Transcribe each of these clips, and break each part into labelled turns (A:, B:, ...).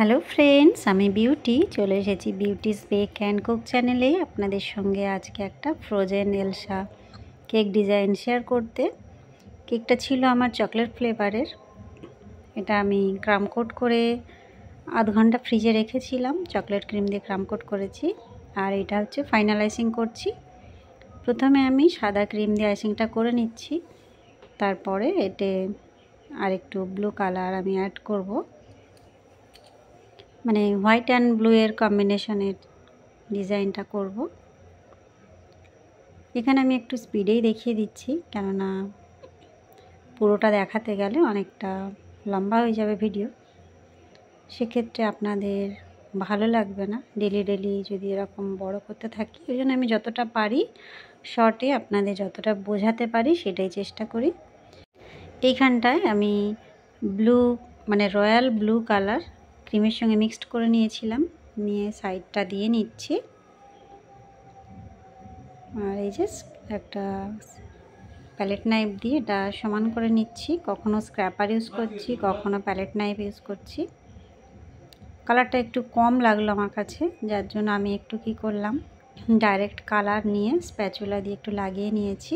A: hello friends আমি beauty চলে এসেছি বিউটিস বেক অ্যান্ড কুক চ্যানেলে আপনাদের সঙ্গে আজকে একটা frozen Elsa cake design share করতে কেকটা ছিল আমার চকলেট ফ্লেভারের এটা আমি ক্রাম কোট করে আধ ঘন্টা ফ্রিজে রেখেছিলাম চকলেট ক্রিম দিয়ে ক্রাম কোট করেছি আর এটা হচ্ছে ফাইনালাইসিং করছি প্রথমে আমি সাদা ক্রিম দিয়ে আইসিংটা করে নিচ্ছি তারপরে এতে আর একটু ব্লু কালার আমি অ্যাড করবো মানে হোয়াইট অ্যান্ড ব্লু এর কম্বিনেশনের ডিজাইনটা করব এখানে আমি একটু স্পিডেই দেখিয়ে দিচ্ছি কেননা পুরোটা দেখাতে গেলে অনেকটা লম্বা হয়ে যাবে ভিডিও সেক্ষেত্রে আপনাদের ভালো লাগবে না ডেলি ডেলি যদি এরকম বড় করতে থাকি ওই জন্য আমি যতটা পারি শর্টে আপনাদের যতটা বোঝাতে পারি সেটাই চেষ্টা করি এইখানটায় আমি ব্লু মানে রয়্যাল ব্লু কালার ক্রিমের সঙ্গে মিক্সড করে নিয়েছিলাম নিয়ে সাইডটা দিয়ে নিচ্ছি আর এই যে একটা প্যালেট নাইফ দিয়ে এটা সমান করে নিচ্ছি কখনো স্ক্র্যাপার ইউজ করছি কখনো প্যালেট নাইফ ইউজ করছি কালারটা একটু কম লাগলো আমার কাছে যার জন্য আমি একটু কি করলাম ডাইরেক্ট কালার নিয়ে স্প্যাচুলা দিয়ে একটু লাগিয়ে নিয়েছি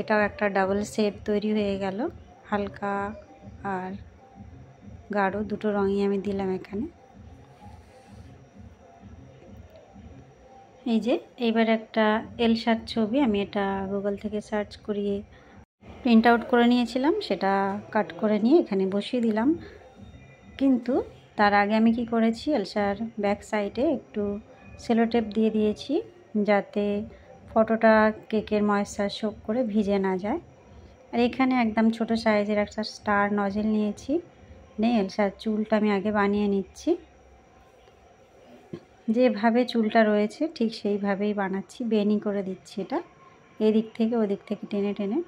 A: এটাও একটা ডাবল সেট তৈরি হয়ে গেল হালকা আর গাঢ় দুটো রঙই আমি দিলাম এখানে এই যে এইবার একটা এল শার্ট ছবি আমি এটা গুগল থেকে সার্চ করিয়ে প্রিন্ট আউট করে নিয়েছিলাম সেটা কাট করে নিয়ে এখানে বসিয়ে দিলাম কিন্তু তার আগে আমি কি করেছি এলসার ব্যাক সাইডে একটু সেলোটেপ দিয়ে দিয়েছি যাতে ফটোটা কেকের ময়েশ্চার শোক করে ভিজে না যায় আর এখানে একদম ছোট সাইজের একটা স্টার নজেল নিয়েছি নেল সার চুলটা আমি আগে বানিয়ে নিচ্ছি যেভাবে চুলটা রয়েছে ঠিক সেইভাবেই বানাচ্ছি বেনি করে দিচ্ছি এটা এদিক থেকে ওদিক থেকে টেনে টেনে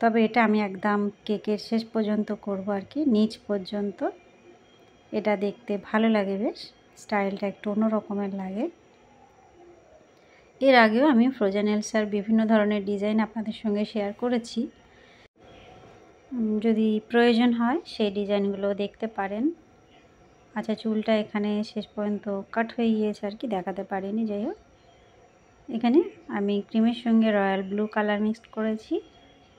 A: তবে এটা আমি একদম কেকের শেষ পর্যন্ত করব আর কি নিচ পর্যন্ত এটা দেখতে ভালো লাগে বেশ স্টাইলটা একটু অন্য রকমের লাগে এর আগেও আমি ফ্রোজেন এলসার বিভিন্ন ধরনের ডিজাইন আপনাদের সঙ্গে শেয়ার করেছি যদি প্রয়োজন হয় সেই ডিজাইনগুলো দেখতে পারেন আচ্ছা চুলটা এখানে শেষ পর্যন্ত কাট হয়ে গিয়েছে আর কি দেখাতে পারিনি যাই হোক এখানে আমি ক্রিমের সঙ্গে রয়্যাল ব্লু কালার মিক্সড করেছি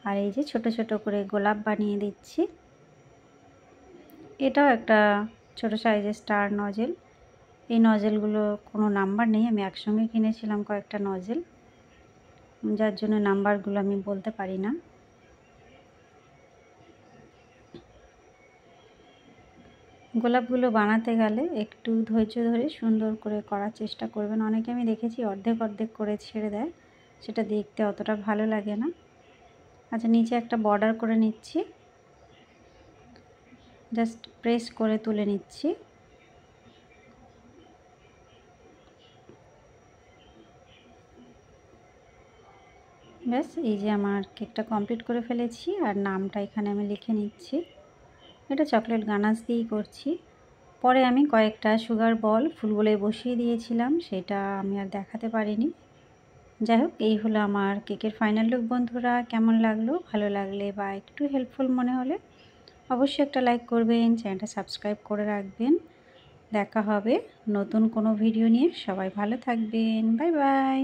A: আর এই যে ছোট ছোট করে গোলাপ বানিয়ে দিচ্ছি এটাও একটা ছোটো সাইজের স্টার নজেল এই নজেলগুলো কোনো নাম্বার নেই আমি একসঙ্গে কিনেছিলাম কয়েকটা নজেল যার জন্য নাম্বারগুলো আমি বলতে পারি না গোলাপগুলো বানাতে গেলে একটু ধৈর্য ধরে সুন্দর করে করার চেষ্টা করবেন অনেকে আমি দেখেছি অর্ধেক অর্ধেক করে ছেড়ে দেয় সেটা দেখতে অতটা ভালো লাগে না আচ্ছা নিচে একটা বর্ডার করে নিচ্ছি জাস্ট প্রেস করে তুলে নিচ্ছি ব্যাস এই যে আমার কেকটা কমপ্লিট করে ফেলেছি আর নামটা এখানে আমি লিখে নিচ্ছি এটা চকলেট গানাস দিয়েই করছি পরে আমি কয়েকটা সুগার বল ফুলগুলো বসিয়ে দিয়েছিলাম সেটা আমি আর দেখাতে পারিনি যাই হোক এই হলো আমার কেকের ফাইনাল লুক বন্ধুরা কেমন লাগলো ভালো লাগলে বা একটু হেল্পফুল মনে হলে অবশ্যই একটা লাইক করবেন চ্যানেলটা সাবস্ক্রাইব করে রাখবেন দেখা হবে নতুন কোনো ভিডিও নিয়ে সবাই ভালো থাকবেন বাই বাই